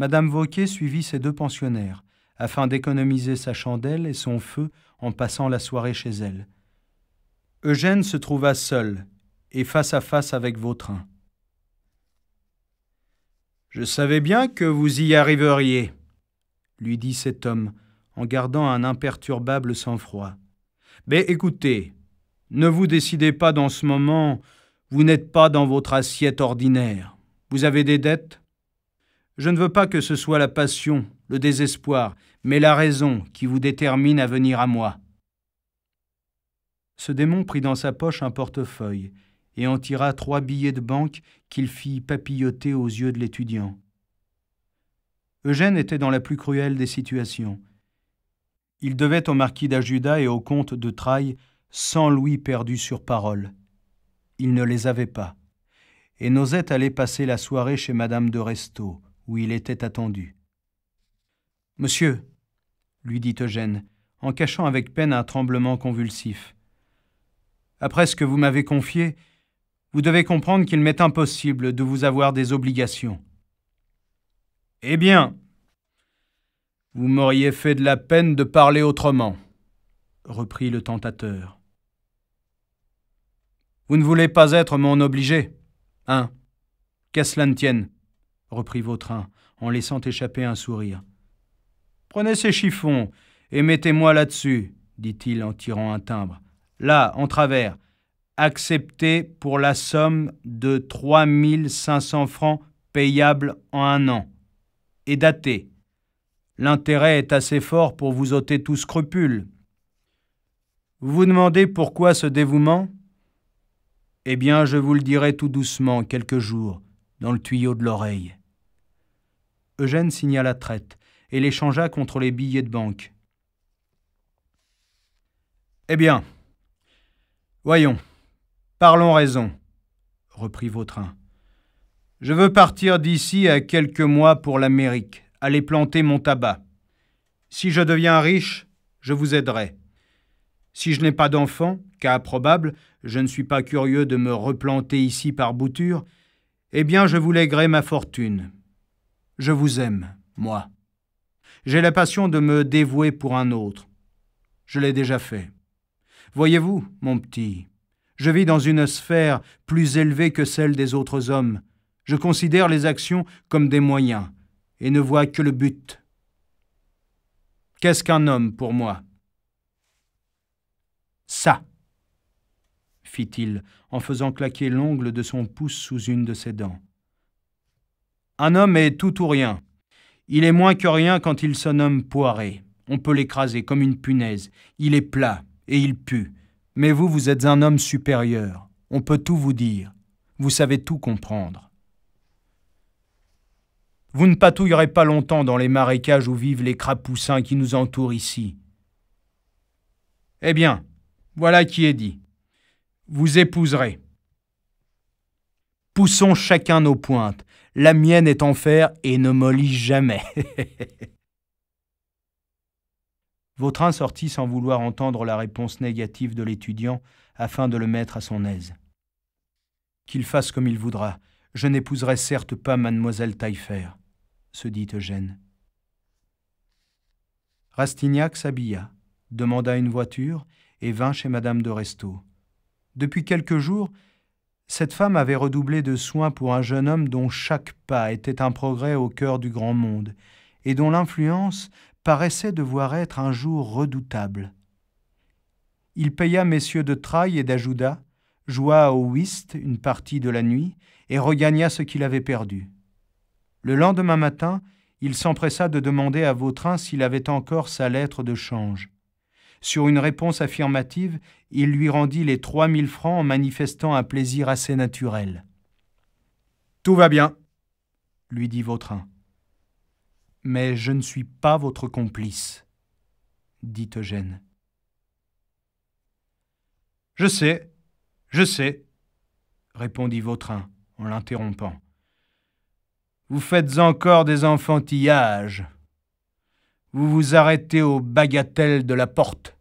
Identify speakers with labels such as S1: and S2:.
S1: Madame Vauquet suivit ses deux pensionnaires, afin d'économiser sa chandelle et son feu en passant la soirée chez elle. Eugène se trouva seul et face à face avec Vautrin. Je savais bien que vous y arriveriez, lui dit cet homme, en gardant un imperturbable sang-froid. Mais écoutez, ne vous décidez pas dans ce moment, vous n'êtes pas dans votre assiette ordinaire. Vous avez des dettes je ne veux pas que ce soit la passion, le désespoir, mais la raison qui vous détermine à venir à moi. Ce démon prit dans sa poche un portefeuille et en tira trois billets de banque qu'il fit papilloter aux yeux de l'étudiant. Eugène était dans la plus cruelle des situations. Il devait au marquis d'Ajuda et au comte de Trailles cent louis perdus sur parole. Il ne les avait pas, et n'osait aller passer la soirée chez madame de Restaud où il était attendu. Monsieur, lui dit Eugène, en cachant avec peine un tremblement convulsif, après ce que vous m'avez confié, vous devez comprendre qu'il m'est impossible de vous avoir des obligations. Eh bien, vous m'auriez fait de la peine de parler autrement, reprit le tentateur. Vous ne voulez pas être mon obligé, hein Qu'à cela ne tienne reprit Vautrin, en laissant échapper un sourire. Prenez ces chiffons et mettez-moi là-dessus, dit-il en tirant un timbre. Là, en travers, Acceptez pour la somme de 3500 francs payables en un an et datez. L'intérêt est assez fort pour vous ôter tout scrupule. Vous vous demandez pourquoi ce dévouement Eh bien, je vous le dirai tout doucement quelques jours, dans le tuyau de l'oreille. Eugène signa la traite et l'échangea contre les billets de banque. Eh bien, voyons, parlons raison, reprit Vautrin. Je veux partir d'ici à quelques mois pour l'Amérique, aller planter mon tabac. Si je deviens riche, je vous aiderai. Si je n'ai pas d'enfant, cas probable, je ne suis pas curieux de me replanter ici par bouture, eh bien je vous léguerai ma fortune. Je vous aime, moi. J'ai la passion de me dévouer pour un autre. Je l'ai déjà fait. Voyez-vous, mon petit, je vis dans une sphère plus élevée que celle des autres hommes. Je considère les actions comme des moyens et ne vois que le but. Qu'est-ce qu'un homme pour moi Ça fit-il en faisant claquer l'ongle de son pouce sous une de ses dents. Un homme est tout ou rien. Il est moins que rien quand il se nomme poiré. On peut l'écraser comme une punaise. Il est plat et il pue. Mais vous, vous êtes un homme supérieur. On peut tout vous dire. Vous savez tout comprendre. Vous ne patouillerez pas longtemps dans les marécages où vivent les crapoussins qui nous entourent ici. Eh bien, voilà qui est dit. Vous épouserez. Poussons chacun nos pointes. La mienne est en fer et ne mollit jamais. Vautrin sortit sans vouloir entendre la réponse négative de l'étudiant afin de le mettre à son aise. Qu'il fasse comme il voudra, je n'épouserai certes pas mademoiselle Taillefer, se dit Eugène. Rastignac s'habilla, demanda une voiture et vint chez madame de Restaud. Depuis quelques jours, cette femme avait redoublé de soins pour un jeune homme dont chaque pas était un progrès au cœur du grand monde, et dont l'influence paraissait devoir être un jour redoutable. Il paya messieurs de Trailles et d'Ajuda, joua au whist une partie de la nuit, et regagna ce qu'il avait perdu. Le lendemain matin, il s'empressa de demander à Vautrin s'il avait encore sa lettre de change. Sur une réponse affirmative, il lui rendit les trois mille francs en manifestant un plaisir assez naturel. Tout va bien, lui dit Vautrin. Mais je ne suis pas votre complice, dit Eugène. Je sais, je sais, répondit Vautrin en l'interrompant. Vous faites encore des enfantillages. Vous vous arrêtez aux bagatelles de la porte.